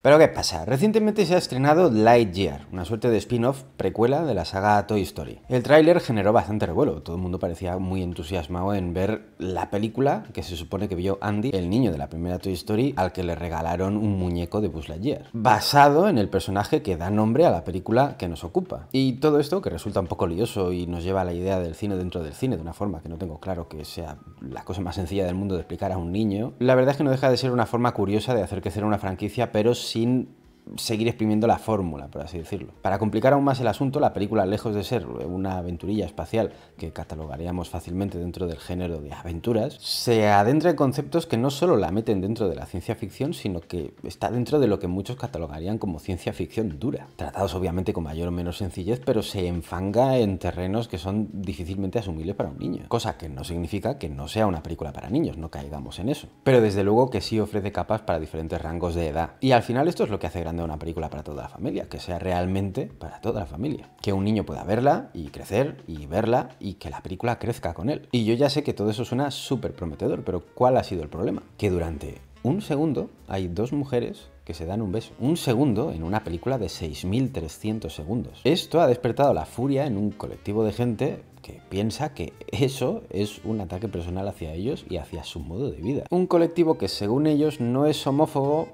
Pero ¿qué pasa? Recientemente se ha estrenado Lightyear, una suerte de spin-off precuela de la saga Toy Story. El tráiler generó bastante revuelo, todo el mundo parecía muy entusiasmado en ver la película que se supone que vio Andy, el niño de la primera Toy Story, al que le regalaron un muñeco de Buzz Lightyear, basado en el personaje que da nombre a la película que nos ocupa. Y todo esto, que resulta un poco lioso y nos lleva a la idea del cine dentro del cine de una forma que no tengo claro que sea la cosa más sencilla del mundo de explicar a un niño, la verdad es que no deja de ser una forma curiosa de hacer crecer una franquicia, pero sin seguir exprimiendo la fórmula, por así decirlo. Para complicar aún más el asunto, la película, lejos de ser una aventurilla espacial que catalogaríamos fácilmente dentro del género de aventuras, se adentra en conceptos que no solo la meten dentro de la ciencia ficción, sino que está dentro de lo que muchos catalogarían como ciencia ficción dura. Tratados obviamente con mayor o menos sencillez, pero se enfanga en terrenos que son difícilmente asumibles para un niño. Cosa que no significa que no sea una película para niños, no caigamos en eso. Pero desde luego que sí ofrece capas para diferentes rangos de edad. Y al final esto es lo que hace grande una película para toda la familia, que sea realmente para toda la familia. Que un niño pueda verla y crecer y verla y que la película crezca con él. Y yo ya sé que todo eso suena súper prometedor, pero ¿cuál ha sido el problema? Que durante un segundo hay dos mujeres que se dan un beso. Un segundo en una película de 6.300 segundos. Esto ha despertado la furia en un colectivo de gente que piensa que eso es un ataque personal hacia ellos y hacia su modo de vida. Un colectivo que según ellos no es homófobo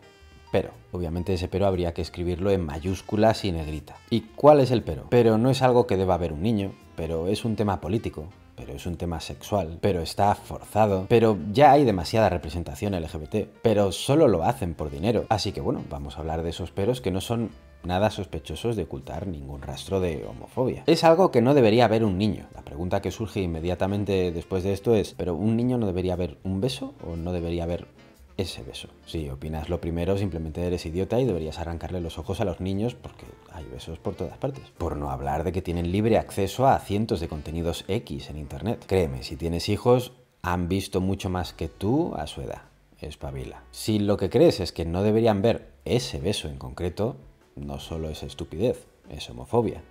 pero. Obviamente ese pero habría que escribirlo en mayúsculas y negrita. ¿Y cuál es el pero? Pero no es algo que deba haber un niño, pero es un tema político, pero es un tema sexual, pero está forzado, pero ya hay demasiada representación LGBT, pero solo lo hacen por dinero. Así que bueno, vamos a hablar de esos peros que no son nada sospechosos de ocultar ningún rastro de homofobia. Es algo que no debería haber un niño. La pregunta que surge inmediatamente después de esto es, ¿pero un niño no debería haber un beso o no debería haber ese beso. Si opinas lo primero, simplemente eres idiota y deberías arrancarle los ojos a los niños porque hay besos por todas partes. Por no hablar de que tienen libre acceso a cientos de contenidos X en Internet. Créeme, si tienes hijos, han visto mucho más que tú a su edad. Espabila. Si lo que crees es que no deberían ver ese beso en concreto, no solo es estupidez, es homofobia.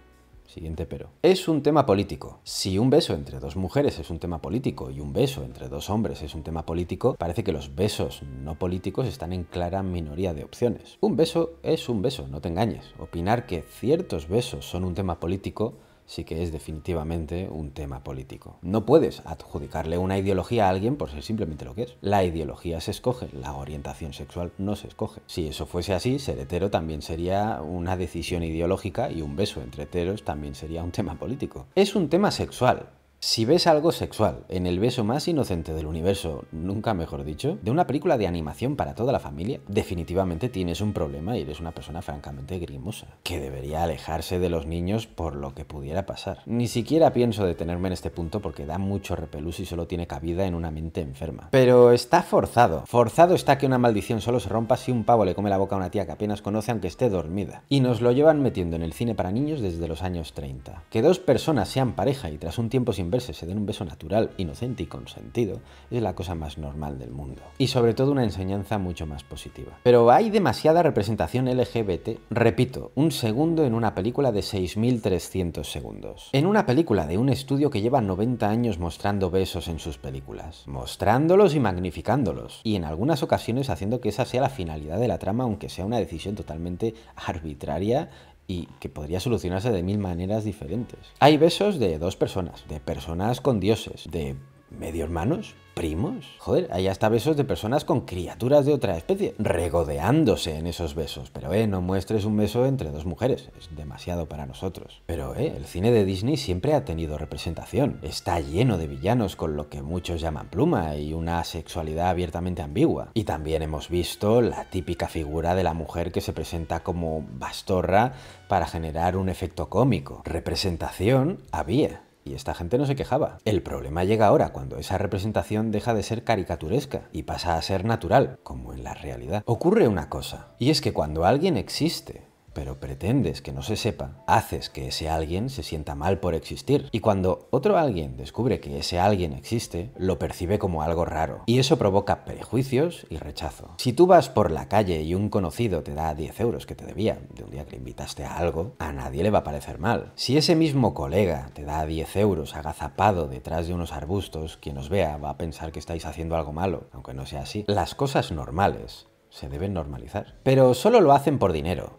Siguiente pero. Es un tema político. Si un beso entre dos mujeres es un tema político y un beso entre dos hombres es un tema político, parece que los besos no políticos están en clara minoría de opciones. Un beso es un beso, no te engañes. Opinar que ciertos besos son un tema político sí que es definitivamente un tema político. No puedes adjudicarle una ideología a alguien por ser simplemente lo que es. La ideología se escoge, la orientación sexual no se escoge. Si eso fuese así, ser hetero también sería una decisión ideológica y un beso entre heteros también sería un tema político. Es un tema sexual, si ves algo sexual en el beso más inocente del universo, nunca mejor dicho, de una película de animación para toda la familia, definitivamente tienes un problema y eres una persona francamente grimosa, que debería alejarse de los niños por lo que pudiera pasar. Ni siquiera pienso detenerme en este punto porque da mucho repelús y solo tiene cabida en una mente enferma. Pero está forzado. Forzado está que una maldición solo se rompa si un pavo le come la boca a una tía que apenas conoce aunque esté dormida. Y nos lo llevan metiendo en el cine para niños desde los años 30. Que dos personas sean pareja y tras un tiempo sin verse se den un beso natural, inocente y consentido, es la cosa más normal del mundo. Y sobre todo una enseñanza mucho más positiva. Pero hay demasiada representación LGBT, repito, un segundo en una película de 6.300 segundos. En una película de un estudio que lleva 90 años mostrando besos en sus películas. Mostrándolos y magnificándolos. Y en algunas ocasiones haciendo que esa sea la finalidad de la trama, aunque sea una decisión totalmente arbitraria y que podría solucionarse de mil maneras diferentes. Hay besos de dos personas, de personas con dioses, de medio hermanos, primos. Joder, hay hasta besos de personas con criaturas de otra especie, regodeándose en esos besos. Pero, eh, no muestres un beso entre dos mujeres, es demasiado para nosotros. Pero, eh, el cine de Disney siempre ha tenido representación. Está lleno de villanos con lo que muchos llaman pluma y una sexualidad abiertamente ambigua. Y también hemos visto la típica figura de la mujer que se presenta como bastorra para generar un efecto cómico. Representación había. Y esta gente no se quejaba. El problema llega ahora, cuando esa representación deja de ser caricaturesca y pasa a ser natural, como en la realidad. Ocurre una cosa, y es que cuando alguien existe, pero pretendes que no se sepa, haces que ese alguien se sienta mal por existir. Y cuando otro alguien descubre que ese alguien existe, lo percibe como algo raro. Y eso provoca prejuicios y rechazo. Si tú vas por la calle y un conocido te da 10 euros que te debía de un día que le invitaste a algo, a nadie le va a parecer mal. Si ese mismo colega te da 10 euros agazapado detrás de unos arbustos, quien os vea va a pensar que estáis haciendo algo malo, aunque no sea así. Las cosas normales se deben normalizar. Pero solo lo hacen por dinero,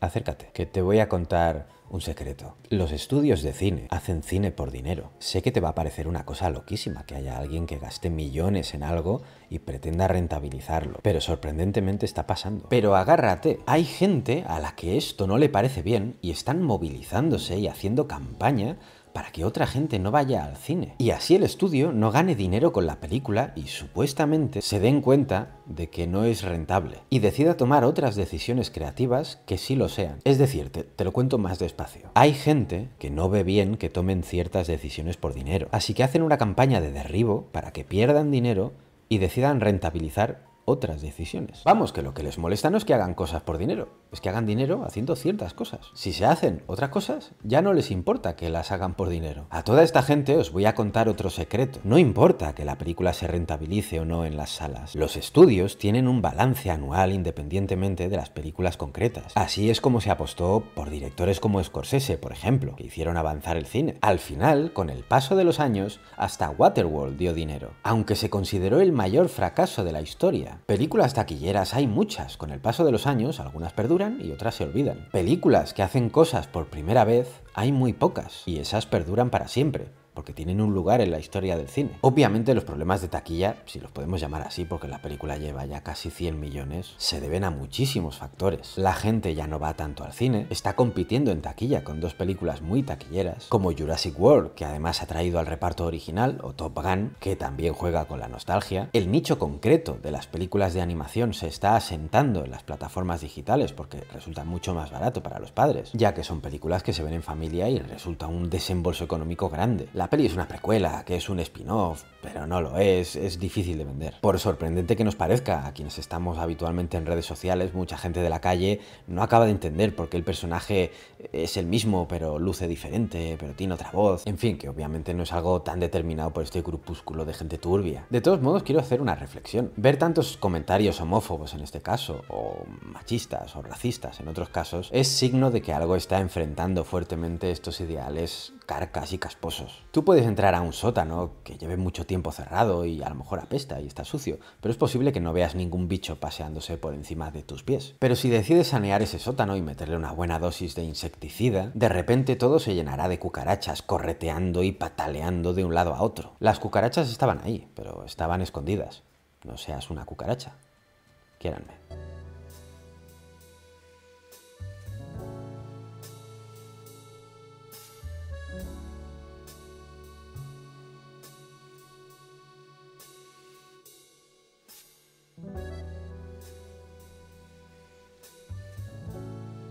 acércate, que te voy a contar un secreto. Los estudios de cine hacen cine por dinero. Sé que te va a parecer una cosa loquísima que haya alguien que gaste millones en algo y pretenda rentabilizarlo, pero sorprendentemente está pasando. Pero agárrate, hay gente a la que esto no le parece bien y están movilizándose y haciendo campaña para que otra gente no vaya al cine. Y así el estudio no gane dinero con la película y supuestamente se den cuenta de que no es rentable y decida tomar otras decisiones creativas que sí lo sean. Es decir, te, lo cuento más despacio. Hay gente que no ve bien que tomen ciertas decisiones por dinero, así que hacen una campaña de derribo para que pierdan dinero y decidan rentabilizar otras decisiones. Vamos, que lo que les molesta no es que hagan cosas por dinero, es que hagan dinero haciendo ciertas cosas. Si se hacen otras cosas, ya no les importa que las hagan por dinero. A toda esta gente os voy a contar otro secreto. No importa que la película se rentabilice o no en las salas. Los estudios tienen un balance anual independientemente de las películas concretas. Así es como se apostó por directores como Scorsese, por ejemplo, que hicieron avanzar el cine. Al final, con el paso de los años, hasta Waterworld dio dinero, aunque se consideró el mayor fracaso de la historia. Películas taquilleras hay muchas, con el paso de los años algunas perduran y otras se olvidan. Películas que hacen cosas por primera vez hay muy pocas, y esas perduran para siempre porque tienen un lugar en la historia del cine. Obviamente los problemas de taquilla, si los podemos llamar así porque la película lleva ya casi 100 millones, se deben a muchísimos factores. La gente ya no va tanto al cine, está compitiendo en taquilla con dos películas muy taquilleras, como Jurassic World, que además ha traído al reparto original, o Top Gun, que también juega con la nostalgia. El nicho concreto de las películas de animación se está asentando en las plataformas digitales porque resulta mucho más barato para los padres, ya que son películas que se ven en familia y resulta un desembolso económico grande. La peli es una precuela, que es un spin-off, pero no lo es, es difícil de vender. Por sorprendente que nos parezca, a quienes estamos habitualmente en redes sociales, mucha gente de la calle no acaba de entender por qué el personaje es el mismo, pero luce diferente, pero tiene otra voz. En fin, que obviamente no es algo tan determinado por este grupúsculo de gente turbia. De todos modos, quiero hacer una reflexión. Ver tantos comentarios homófobos en este caso, o machistas, o racistas en otros casos, es signo de que algo está enfrentando fuertemente estos ideales carcas y casposos. Tú puedes entrar a un sótano que lleve mucho tiempo cerrado y a lo mejor apesta y está sucio, pero es posible que no veas ningún bicho paseándose por encima de tus pies. Pero si decides sanear ese sótano y meterle una buena dosis de insecticida, de repente todo se llenará de cucarachas correteando y pataleando de un lado a otro. Las cucarachas estaban ahí, pero estaban escondidas. No seas una cucaracha. Quiéranme.